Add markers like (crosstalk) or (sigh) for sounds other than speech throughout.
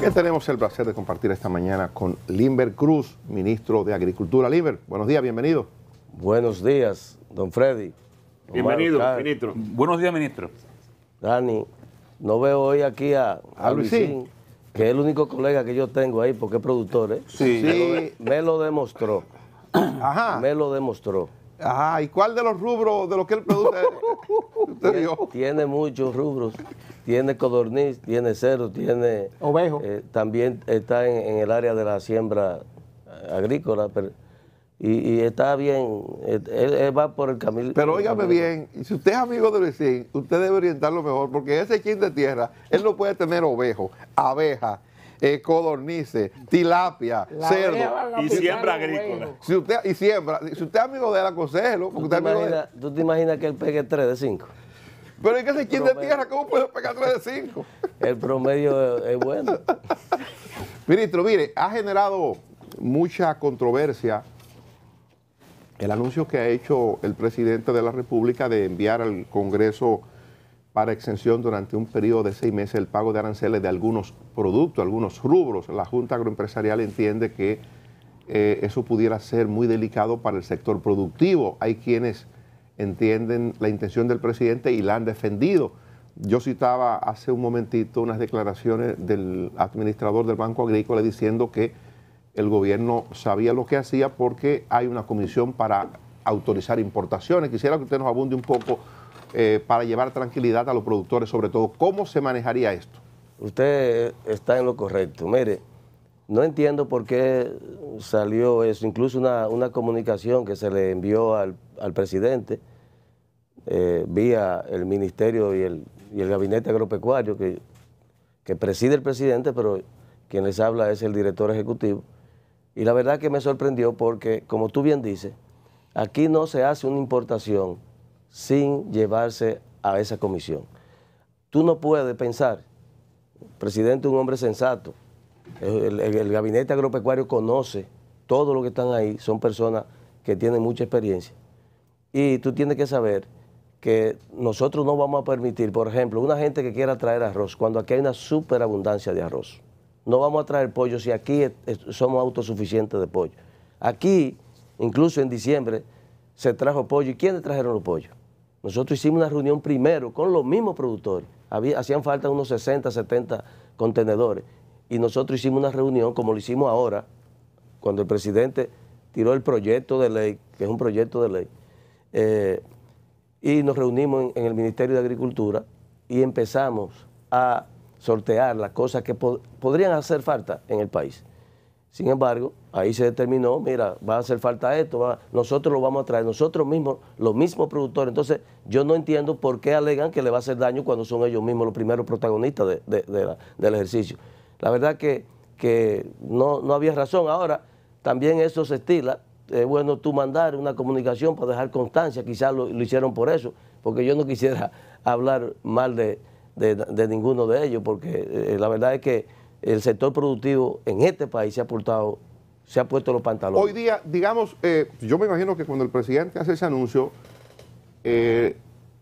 que tenemos el placer de compartir esta mañana con Limber Cruz, ministro de Agricultura. Limber, buenos días, bienvenido. Buenos días, don Freddy. bienvenido, ministro. Buenos días, ministro. Dani, no veo hoy aquí a, que es el único colega que yo tengo ahí porque es productor, ¿eh? Sí. me lo demostró. Ajá. Me lo demostró. Ah, ¿y cuál de los rubros de lo que él produce (laughs) usted tiene, tiene muchos rubros. Tiene codorniz, tiene cerdo, tiene... Ovejo. Eh, también está en, el área de la siembra agrícola, pero, y, está bien, eh, él, va por el camino. Pero óigame bien, si usted es amigo de Luisín, usted debe orientarlo mejor, porque ese quien de tierra, él no puede tener ovejo, abeja, eh, codornices, tilapia, cerdo. Y siembra agrícola. Si usted, y siembra. Si usted es amigo de la aconsejelo. ¿Tú, te imaginas, ¿Tú te imaginas que él pegue 3 de 5? Pero es que ese quien de tierra, ¿cómo puede pegar 3 de 5? El promedio es bueno. (laughs) Ministro, mire, ha generado mucha controversia el anuncio que ha hecho el presidente de la República de enviar al Congreso para exención durante un periodo de seis meses el pago de aranceles de algunos productos, algunos rubros. La Junta Agroempresarial entiende que eh, eso pudiera ser muy delicado para el sector productivo. Hay quienes entienden la intención del presidente y la han defendido. Yo citaba hace un momentito unas declaraciones del administrador del Banco Agrícola diciendo que el gobierno sabía lo que hacía porque hay una comisión para autorizar importaciones. Quisiera que usted nos abunde un poco eh, para llevar tranquilidad a los productores, sobre todo. ¿Cómo se manejaría esto? Usted está en lo correcto. Mire, no entiendo por qué salió eso. Incluso una, comunicación que se le envió al, presidente eh, vía el ministerio y el, gabinete agropecuario que, que preside el presidente, pero quien les habla es el director ejecutivo. Y la verdad que me sorprendió porque, como tú bien dices, aquí no se hace una importación sin llevarse a esa comisión. Tú no puedes pensar, presidente, un hombre sensato, el, gabinete agropecuario conoce, todo lo que están ahí son personas que tienen mucha experiencia. Y tú tienes que saber que nosotros no vamos a permitir, por ejemplo, una gente que quiera traer arroz, cuando aquí hay una superabundancia de arroz. No vamos a traer pollo si aquí somos autosuficientes de pollo. Aquí, incluso en diciembre, se trajo pollo. ¿Y quiénes trajeron los pollos? Nosotros hicimos una reunión primero con los mismos productores. hacían falta unos 60, 70 contenedores. Y nosotros hicimos una reunión, como lo hicimos ahora, cuando el presidente tiró el proyecto de ley, que es un proyecto de ley. Eh, y nos reunimos en, el Ministerio de Agricultura y empezamos a sortear las cosas que podrían hacer falta en el país. Sin embargo, ahí se determinó, mira, va a hacer falta esto, nosotros lo vamos a traer, nosotros mismos, los mismos productores. Entonces, yo no entiendo por qué alegan que le va a hacer daño cuando son ellos mismos los primeros protagonistas del ejercicio. La verdad que, que no, había razón. Ahora, también eso se estila. Es bueno tú mandar una comunicación para dejar constancia, quizás lo, hicieron por eso, porque yo no quisiera (laughs) hablar mal de, ninguno de ellos, porque eh, la verdad es que el sector productivo en este país se ha se ha puesto los pantalones. Hoy día, digamos, eh, yo me imagino que cuando el presidente hace ese anuncio, eh,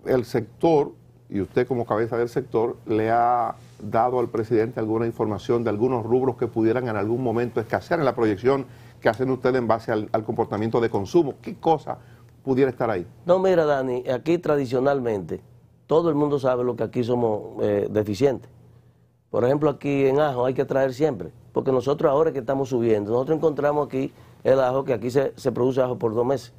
el sector, y usted como cabeza del sector, le ha dado al presidente alguna información de algunos rubros que pudieran en algún momento escasear en la proyección que hacen ustedes en base al, comportamiento de consumo. ¿Qué cosa pudiera estar ahí? No, mira, Dani, aquí tradicionalmente todo el mundo sabe lo que aquí somos eh, deficientes. Por ejemplo, aquí en ajo hay que traer siempre, porque nosotros ahora que estamos subiendo, nosotros encontramos aquí el ajo, que aquí se, produce ajo por dos meses.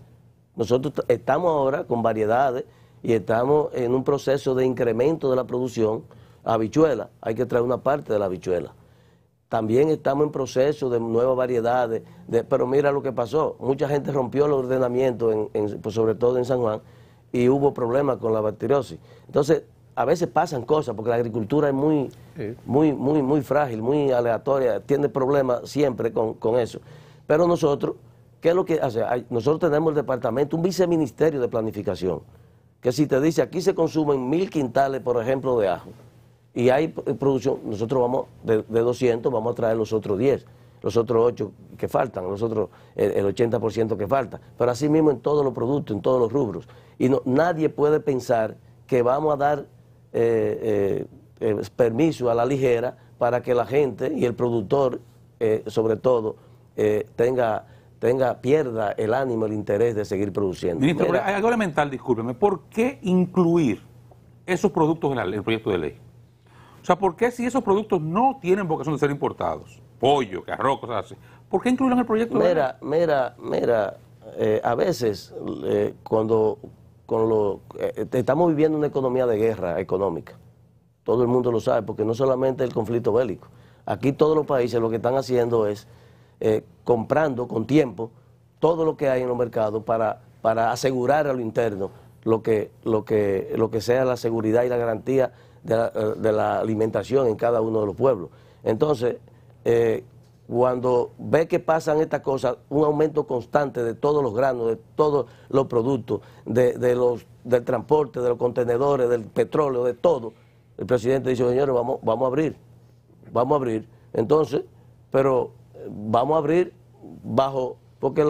Nosotros estamos ahora con variedades y estamos en un proceso de incremento de la producción habichuela, hay que traer una parte de la habichuela. También estamos en proceso de nuevas variedades, pero mira lo que pasó, mucha gente rompió el ordenamiento, pues, sobre todo en San Juan, y hubo problemas con la bacteriosis. Entonces, a veces pasan cosas, porque la agricultura es muy, muy, muy, muy frágil, muy aleatoria, tiene problemas siempre con, eso. Pero nosotros, ¿qué es lo que hace? nosotros tenemos el departamento, un viceministerio de planificación, que si te dice aquí se consumen mil quintales, por ejemplo, de ajo, y hay eh, producción, nosotros vamos de, 200, vamos a traer los otros 10 los otros 8 que faltan, los otros, el, el 80% que falta, pero así mismo en todos los productos, en todos los rubros. Y no, nadie puede pensar que vamos a dar eh, eh, eh, permiso a la ligera para que la gente y el productor, sobre todo, tenga tenga, pierda el ánimo, el interés de seguir produciendo. Ministro, hay algo elemental, discúlpeme, ¿por qué incluir esos productos en el proyecto de ley? O sea, ¿por qué si esos productos no tienen vocación de ser importados? Pollo, carro, cosas así. ¿Por qué incluirlo en el proyecto de ley? Mira, mira, mira, a veces cuando lo... Eh, estamos viviendo una economía de guerra económica. Todo el mundo lo sabe, porque no solamente el conflicto bélico. Aquí todos los países lo que están haciendo es eh, comprando con tiempo todo lo que hay en los mercados para, para asegurar a lo interno lo que, lo, que, lo que sea la seguridad y la garantía de la, eh, alimentación en cada uno de los pueblos. Entonces, eh, cuando ve que pasan estas cosas, un aumento constante de todos los granos, de todos los productos, de, de los, del transporte, de los contenedores, del petróleo, de todo, el presidente dice, señores, vamos, vamos a abrir, vamos a abrir. Entonces, pero eh, vamos a abrir bajo, porque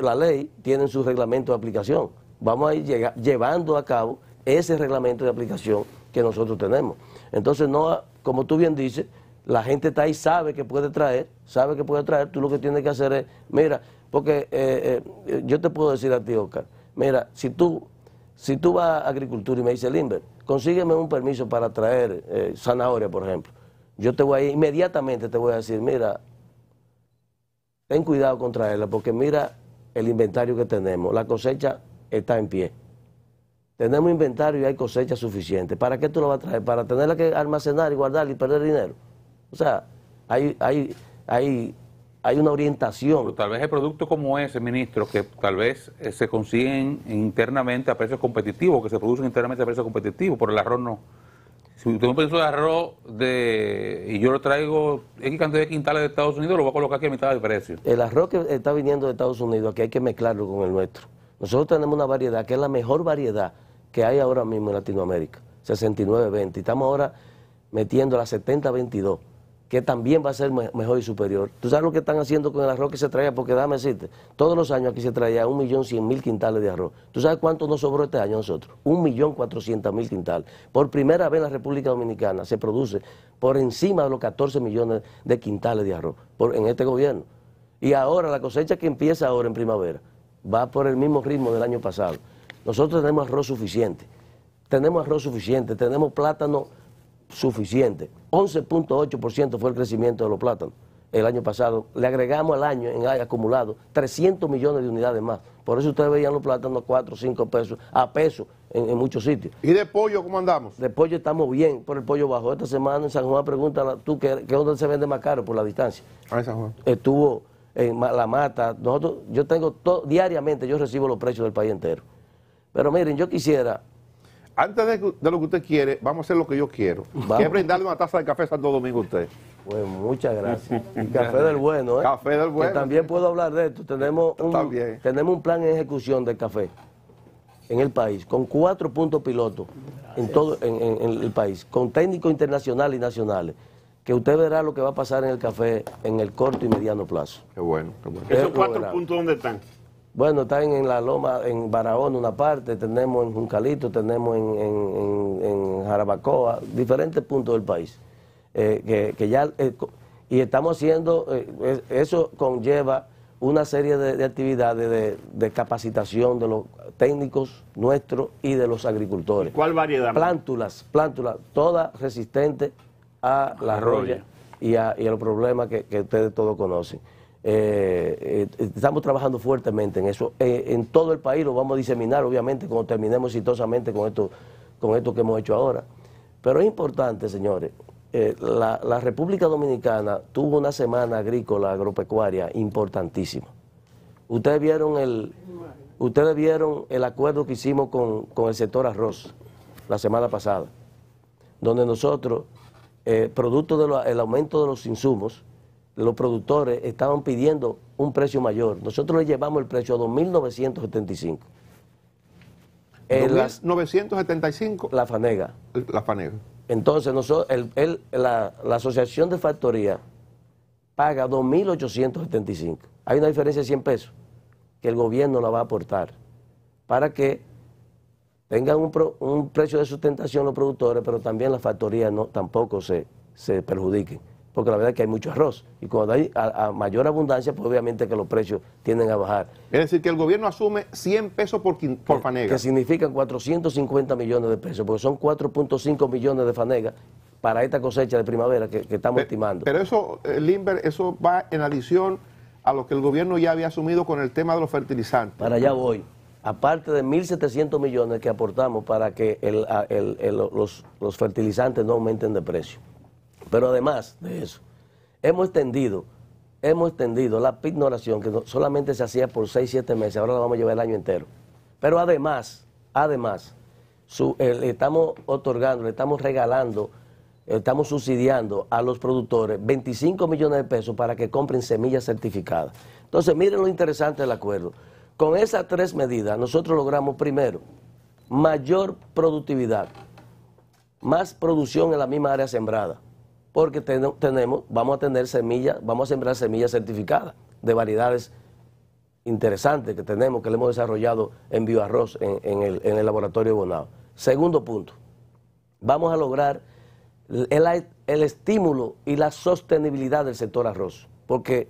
la ley tiene su reglamento de aplicación. Vamos a ir llevando a cabo ese reglamento de aplicación que nosotros tenemos. Entonces, no, como tú bien dices, la gente está ahí, sabe que puede traer, sabe que puede traer, tú lo que tienes que hacer es, mira, porque eh, eh, yo te puedo decir a ti, Oscar, mira, si tú, si tú vas a agricultura y me dices... Limber, consígueme un permiso para traer eh, zanahoria, por ejemplo, yo te voy a ir, inmediatamente te voy a decir, mira, ten cuidado con traerla, porque mira el inventario que tenemos, la cosecha está en pie. Tenemos inventario y hay cosecha suficiente. ¿Para qué tú lo vas a traer? ¿Para tenerla que almacenar y guardar y perder dinero? O sea, hay, hay, una orientación. tal vez el producto como ese, ministro, que tal vez eh, se consiguen internamente a precios competitivos, que se producen internamente a precios competitivos, Por el arroz no. Si usted me pensó de arroz de, y yo lo traigo X cantidad de quintales de Estados Unidos, lo voy a colocar aquí a mitad del precio. El arroz que está viniendo de Estados Unidos, aquí hay que mezclarlo con el nuestro. Nosotros tenemos una variedad que es la mejor variedad que hay ahora mismo en Latinoamérica, 69-20. Estamos ahora metiendo la 70-22 que también va a ser mejor y superior. ¿Tú sabes lo que están haciendo con el arroz que se traía? Porque dame decirte, todos los años aquí se traía un millón cien mil quintales de arroz. ¿Tú sabes cuánto nos sobró este año a nosotros? 1.400.000 millón mil quintales. Por primera vez en la República Dominicana se produce por encima de los 14 millones de quintales de arroz en este gobierno. Y ahora la cosecha que empieza ahora en primavera va por el mismo ritmo del año pasado. Nosotros tenemos arroz suficiente, tenemos arroz suficiente, tenemos plátano suficiente. 11.8% fue el crecimiento de los plátanos el año pasado. Le agregamos al año en acumulado 300 millones de unidades más. Por eso ustedes veían los plátanos a 4, 5 pesos, a peso en, muchos sitios. ¿Y de pollo cómo andamos? De pollo estamos bien, por el pollo bajo. Esta semana en San Juan pregúntala, ¿tú qué, qué onda se vende más caro por la distancia? Ah, en San Juan. Estuvo en La Mata. Nosotros, yo tengo, todo, diariamente yo recibo los precios del país entero. Pero miren, yo quisiera antes de, lo que usted quiere, vamos a hacer lo que yo quiero. Vamos. Que brindarle una taza de café Santo Domingo a usted. Bueno, pues, muchas gracias. café del bueno, ¿eh? Café del bueno. Que también puedo hablar de esto. Tenemos un, tenemos un plan en ejecución del café en el país, con cuatro puntos pilotos en todo en el país, con técnicos internacionales y nacionales que usted verá lo que va a pasar en el café en el corto y mediano plazo. Qué bueno, qué bueno. ¿Esos cuatro puntos dónde están? Bueno, están en la Loma, en Barahona una parte, tenemos en Juncalito, tenemos en, en, en, Jarabacoa, diferentes puntos del país. Eh, que, que, ya, eh, y estamos haciendo, eh, eso conlleva una serie de, actividades de, capacitación de los técnicos nuestros y de los agricultores. ¿Cuál variedad? Plántulas, plántulas, todas resistentes a la roya y a, y a los problemas que ustedes todos conocen. Eh, eh, estamos trabajando fuertemente en eso. Eh, en todo el país lo vamos a diseminar, obviamente, cuando terminemos exitosamente con esto, con esto que hemos hecho ahora. Pero es importante, señores, la, la, República Dominicana tuvo una semana agrícola, agropecuaria importantísima. Ustedes vieron el, ustedes vieron el acuerdo que hicimos con, el sector arroz la semana pasada, donde nosotros, producto del aumento de los insumos, los productores estaban pidiendo un precio mayor. Nosotros le llevamos el precio a 2.975. 2.975. La fanega. La fanega. Entonces, nosotros, la, asociación de factoría paga 2.875. Hay una diferencia de 100 pesos que el gobierno la va a aportar para que tengan un, precio de sustentación los productores, pero también las factorías no, tampoco se perjudiquen porque la verdad es que hay mucho arroz. Y cuando hay mayor abundancia, pues obviamente que los precios tienden a bajar. Es decir, que el gobierno asume 100 pesos por, por fanega. Que significan 450 millones de pesos, porque son 4.5 millones de fanega para esta cosecha de primavera que, estamos estimando. Pero eso, eh, Limber, eso va en adición a lo que el gobierno ya había asumido con el tema de los fertilizantes. Para allá voy. Aparte de 1.700 millones que aportamos para que los fertilizantes no aumenten de precio. Pero además de eso, hemos extendido, hemos extendido la pignoración que solamente se hacía por 6, 7 meses, ahora la vamos a llevar el año entero. Pero además, además, eh, le estamos otorgando, le estamos regalando, eh, estamos subsidiando a los productores 25 millones de pesos para que compren semillas certificadas. Entonces, miren lo interesante del acuerdo. Con esas tres medidas, nosotros logramos primero mayor productividad, más producción en la misma área sembrada porque tenemos, vamos a tener semillas, vamos a sembrar semillas certificadas de variedades interesantes que tenemos, que le hemos desarrollado en bioarroz en, el, en laboratorio de Bonao. Segundo punto, vamos a lograr el, estímulo y la sostenibilidad del sector arroz, porque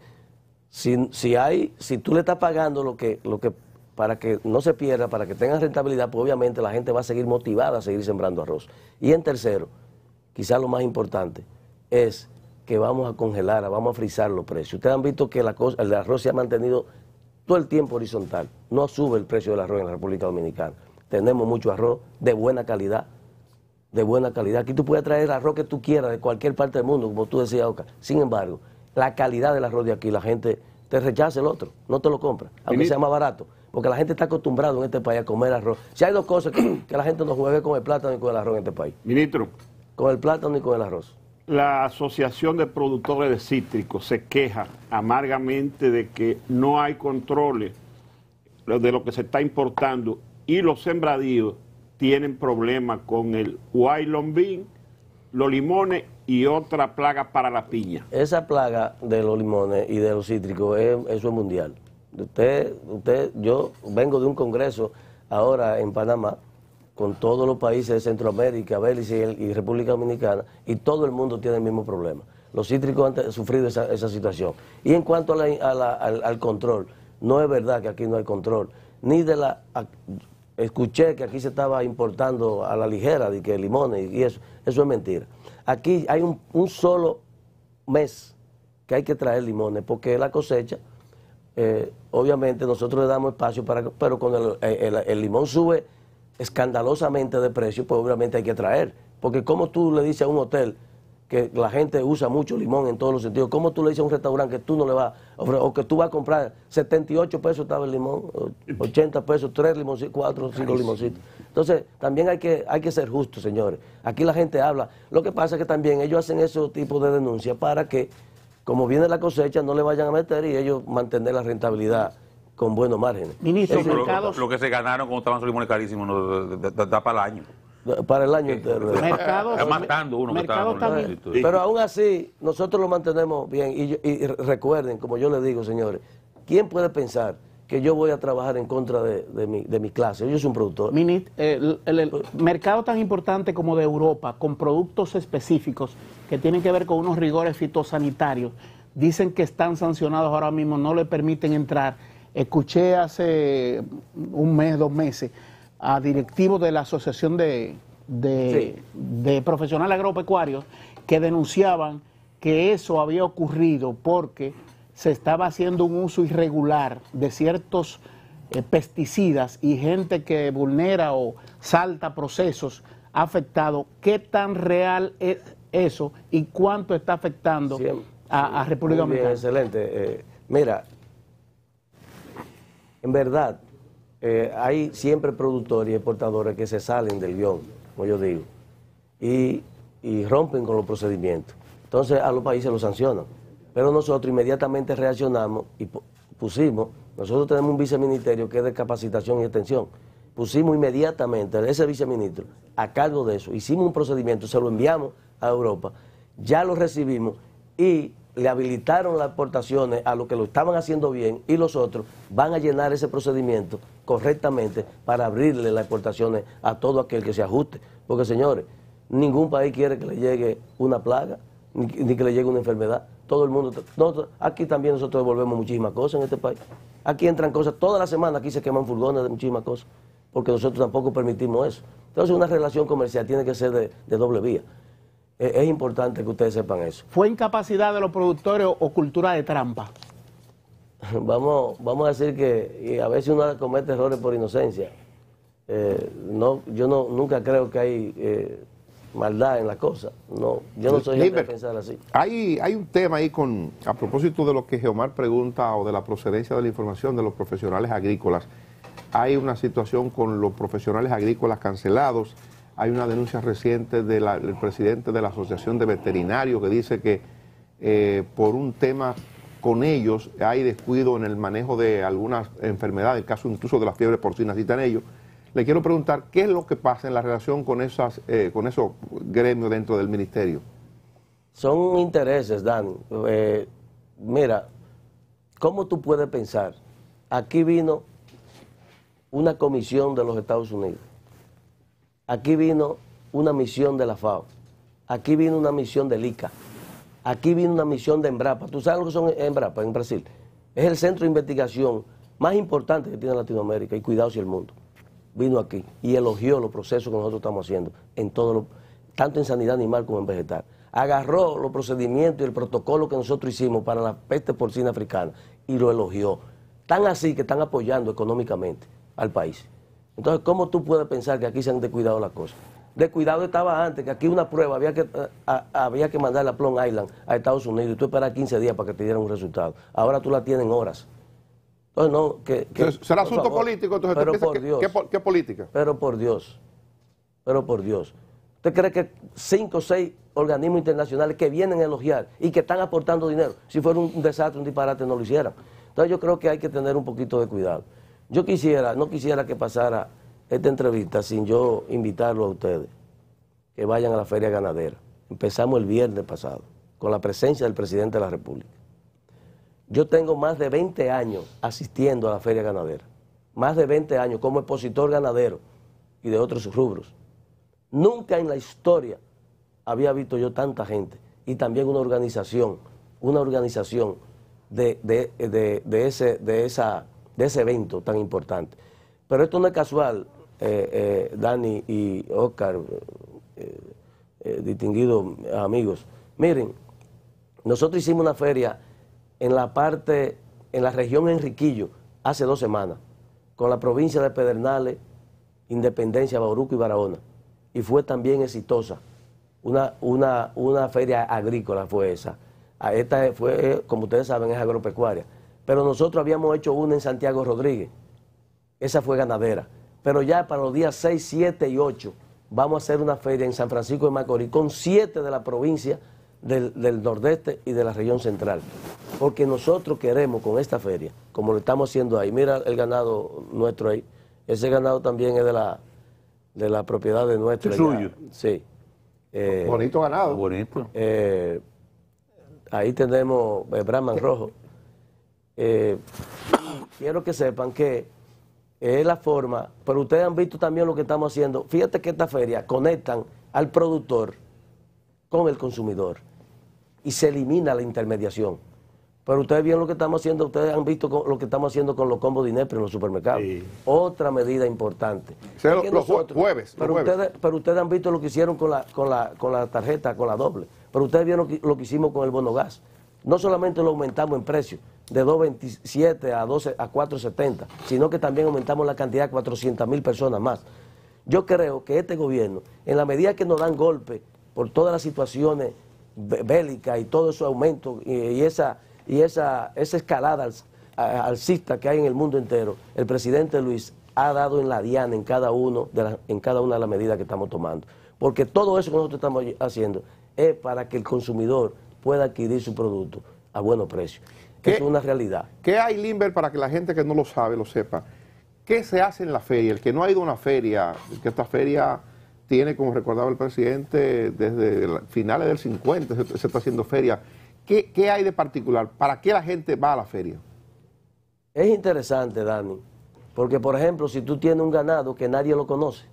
si, si, hay, si tú le estás pagando lo que, lo que para que no se pierda, para que tenga rentabilidad, pues obviamente la gente va a seguir motivada a seguir sembrando arroz. Y en tercero, quizás lo más importante, es que vamos a congelar, vamos a frizar los precios. Ustedes han visto que la cosa, el arroz se ha mantenido todo el tiempo horizontal. No sube el precio del arroz en la República Dominicana. Tenemos mucho arroz de buena calidad. De buena calidad. Aquí tú puedes traer el arroz que tú quieras de cualquier parte del mundo, como tú decías, Oca. Sin embargo, la calidad del arroz de aquí, la gente te rechaza el otro, no te lo compra, aunque sea más barato. Porque la gente está acostumbrada en este país a comer arroz. Si hay dos cosas que, la gente no juegue con el plátano y con el arroz en este país. Ministro. Con el plátano y con el arroz. La Asociación de Productores de Cítricos se queja amargamente de que no hay controles de lo que se está importando y los sembradíos tienen problemas con el wailon bean, los limones y otra plaga para la piña. Esa plaga de los limones y de los cítricos, es, eso es mundial. Usted, usted, yo vengo de un congreso ahora en Panamá con todos los países de Centroamérica, Belice y, República Dominicana, y todo el mundo tiene el mismo problema. Los cítricos han sufrido esa, situación. Y en cuanto al, control, no es verdad que aquí no hay control, ni de la... escuché que aquí se estaba importando a la ligera, de que limones y eso, eso es mentira. Aquí hay un, solo mes que hay que traer limones, porque la cosecha, eh, obviamente nosotros le damos espacio, para, pero cuando el limón sube escandalosamente de precio, pues obviamente hay que traer. Porque como tú le dices a un hotel que la gente usa mucho limón en todos los sentidos, como tú le dices a un restaurante que tú no le vas a ofrecer, o que tú vas a comprar 78 pesos estaba el limón, 80 (laughs) pesos, 3 limoncitos, 4, 5 limoncitos? Entonces, también hay que, hay que ser justos, señores. Aquí la gente habla. Lo que pasa es que también ellos hacen ese tipo de denuncias para que, como viene la cosecha, no le vayan a meter y ellos mantener la rentabilidad con buenos márgenes. lo, que se ganaron con estaban trabajo carísimos no, da, para el año. Para el año eh, entero. Está eh, matando uno que Pero aún así, nosotros lo mantenemos bien. Y, recuerden, como yo les digo, señores, ¿quién puede pensar que yo voy a trabajar en contra de, mi, clase. Yo soy un productor. Eh, el, mercado tan importante como de Europa, con productos específicos que tienen que ver con unos rigores fitosanitarios, dicen que están sancionados ahora mismo, no le permiten entrar. Escuché hace un mes, dos meses, a directivos de la Asociación de, Profesionales Agropecuarios que denunciaban que eso había ocurrido porque se estaba haciendo un uso irregular de ciertos eh, pesticidas y gente que vulnera o salta procesos ha afectado ¿Qué tan real es eso y cuánto está afectando a, República Dominicana? Excelente. Eh, mira, en verdad, eh, hay siempre productores y exportadores que se salen del guión, como yo digo, y, rompen con los procedimientos. Entonces a los países los sancionan. Pero nosotros inmediatamente reaccionamos y pusimos, nosotros tenemos un viceministerio que es de capacitación y extensión, pusimos inmediatamente a ese viceministro a cargo de eso, hicimos un procedimiento, se lo enviamos a Europa, ya lo recibimos y le habilitaron las exportaciones a los que lo estaban haciendo bien y los otros van a llenar ese procedimiento correctamente para abrirle las exportaciones a todo aquel que se ajuste. Porque señores, ningún país quiere que le llegue una plaga ni, que le llegue una enfermedad. Todo el mundo, aquí también nosotros devolvemos muchísimas cosas en este país. Aquí entran cosas, toda la semana aquí se queman furgones de muchísimas cosas, porque nosotros tampoco permitimos eso. Entonces una relación comercial tiene que ser de doble vía. Es, importante que ustedes sepan eso. ¿Fue incapacidad de los productores o, cultura de trampa? (laughs) vamos, vamos a decir que a veces uno comete errores por inocencia. Eh, no, yo no, nunca creo que hay eh, maldad en la cosa. No, yo no soy gente de pensar así. Hay, hay un tema ahí con, a propósito de lo que Geomar pregunta o de la procedencia de la información de los profesionales agrícolas. Hay una situación con los profesionales agrícolas cancelados hay una denuncia reciente del presidente de la Asociación de Veterinarios que dice que eh, por un tema con ellos hay descuido en el manejo de algunas enfermedades, el caso incluso de las fiebres porcinas citan ellos. Le quiero preguntar qué es lo que pasa en la relación con, esas, eh, con esos gremios dentro del ministerio. Son intereses, Dan. Eh, mira, ¿cómo tú puedes pensar? Aquí vino una comisión de los Estados Unidos Aquí vino una misión de la FAO. Aquí vino una misión del ICA. Aquí vino una misión de Embrapa. ¿Tú sabes lo que son Embrapa en Brasil? Es el centro de investigación más importante que tiene Latinoamérica y Cuidados y el mundo. Vino aquí y elogió los procesos que nosotros estamos haciendo, en todo tanto en sanidad animal como en vegetal. Agarró los procedimientos y el protocolo que nosotros hicimos para la peste porcina africana y lo elogió. Tan así que están apoyando económicamente al país. Entonces, ¿cómo tú puedes pensar que aquí se han descuidado las cosas? Descuidado estaba antes, que aquí una prueba había que, eh, había que mandar a Plum Island, a Estados Unidos, y tú esperas 15 días para que te dieran un resultado. Ahora tú la tienes horas. Entonces, no, que... que ¿Será asunto político? Entonces, Que, ¿Qué política? Pero por Dios. Pero por Dios. ¿Usted cree que cinco o seis organismos internacionales que vienen a elogiar y que están aportando dinero, si fuera un desastre, un disparate, no lo hicieran? Entonces yo creo que hay que tener un poquito de cuidado. Yo quisiera, no quisiera que pasara esta entrevista sin yo invitarlo a ustedes, que vayan a la feria ganadera. Empezamos el viernes pasado, con la presencia del presidente de la República. Yo tengo más de 20 años asistiendo a la feria ganadera, más de 20 años como expositor ganadero y de otros rubros. Nunca en la historia había visto yo tanta gente y también una organización, una organización de, de, de esa de ese evento tan importante. Pero esto no es casual, eh, eh, Dani y Oscar, eh, distinguidos amigos. Miren, nosotros hicimos una feria en la parte, en la región Enriquillo, hace dos semanas, con la provincia de Pedernales, Independencia, Bauruco y Barahona. Y fue también exitosa. Una, una, una feria agrícola fue esa. Ah, esta fue, como ustedes saben, es agropecuaria pero nosotros habíamos hecho una en Santiago Rodríguez. Esa fue ganadera. Pero ya para los días 6, 7 y 8 vamos a hacer una feria en San Francisco de Macorís con siete de la provincia del, Nordeste y de la región central. Porque nosotros queremos con esta feria, como lo estamos haciendo ahí, mira el ganado nuestro ahí, ese ganado también es de la, de la propiedad de nuestro. suyo? Sí. Eh, bonito ganado. Bonito. Eh, ahí tenemos eh, Brahman Rojo. Eh, quiero que sepan que es la forma, pero ustedes han visto también lo que estamos haciendo. Fíjate que esta feria conectan al productor con el consumidor y se elimina la intermediación. Pero ustedes vieron lo que estamos haciendo, ustedes han visto lo que estamos haciendo con los combos de Inepre en los supermercados. Otra medida importante. O los, jueves, pero, Ustedes, han visto lo que hicieron con la, tarjeta, con la doble. Pero ustedes vieron lo que, lo que hicimos con el bono gas. No solamente lo aumentamos en precio, de 2.27 a, 12, a 4.70, sino que también aumentamos la cantidad a 400 mil personas más. Yo creo que este gobierno, en la medida que nos dan golpe por todas las situaciones bélicas y todo ese aumento y, esa, y esa, escalada alcista que hay en el mundo entero, el presidente Luis ha dado en la diana en cada, uno de en cada una de las medidas que estamos tomando. Porque todo eso que nosotros estamos haciendo es para que el consumidor pueda adquirir su producto a buenos precios que es una realidad. ¿Qué hay, Limber, para que la gente que no lo sabe lo sepa? ¿Qué se hace en la feria? El que no ha ido a una feria, que esta feria tiene, como recordaba el presidente, desde finales del 50 se, está haciendo feria. ¿Qué, hay de particular? ¿Para qué la gente va a la feria? Es interesante, Dani, porque por ejemplo, si tú tienes un ganado que nadie lo conoce,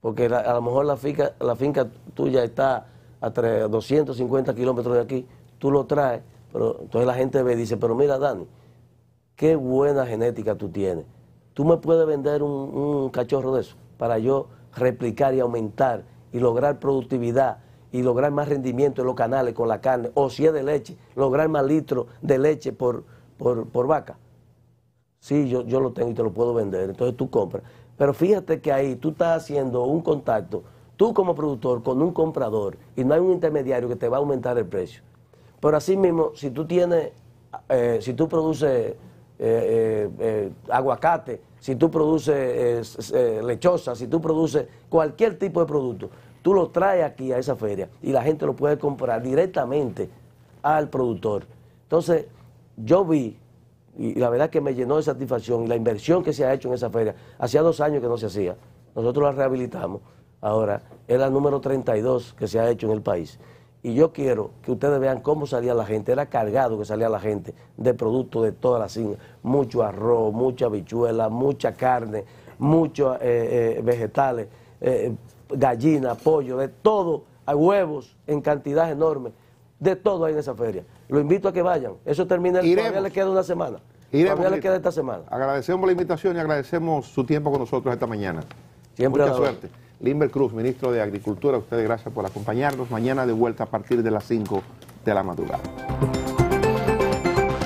porque a lo mejor la finca, la finca tuya está a 250 kilómetros de aquí, tú lo traes pero entonces la gente ve y dice, pero mira Dani, qué buena genética tú tienes. ¿Tú me puedes vender un, cachorro de eso para yo replicar y aumentar y lograr productividad y lograr más rendimiento en los canales con la carne? O si es de leche, lograr más litros de leche por, por, vaca. Sí, yo, yo lo tengo y te lo puedo vender. Entonces tú compras. Pero fíjate que ahí tú estás haciendo un contacto, tú como productor, con un comprador, y no hay un intermediario que te va a aumentar el precio. Pero así mismo, si tú tienes, eh, si tú produces eh, eh, aguacate, si tú produces lechosa, si tú produces cualquier tipo de producto, tú lo traes aquí a esa feria y la gente lo puede comprar directamente al productor. Entonces, yo vi, y la verdad que me llenó de satisfacción, la inversión que se ha hecho en esa feria, hacía dos años que no se hacía, nosotros la rehabilitamos, ahora es la número 32 que se ha hecho en el país. Y yo quiero que ustedes vean cómo salía la gente. Era cargado que salía la gente de productos de todas las sin Mucho arroz, mucha habichuela, mucha carne, muchos eh, eh, vegetales, eh, gallina, pollo, de todo, a huevos en cantidad enorme. De todo hay en esa feria. Lo invito a que vayan. Eso termina, el, todavía le queda una semana. Iremos, le queda esta semana. Agradecemos la invitación y agradecemos su tiempo con nosotros esta mañana. Siempre Mucha suerte. Limber Cruz, ministro de Agricultura, ustedes gracias por acompañarnos. Mañana de vuelta a partir de las 5 de la madrugada.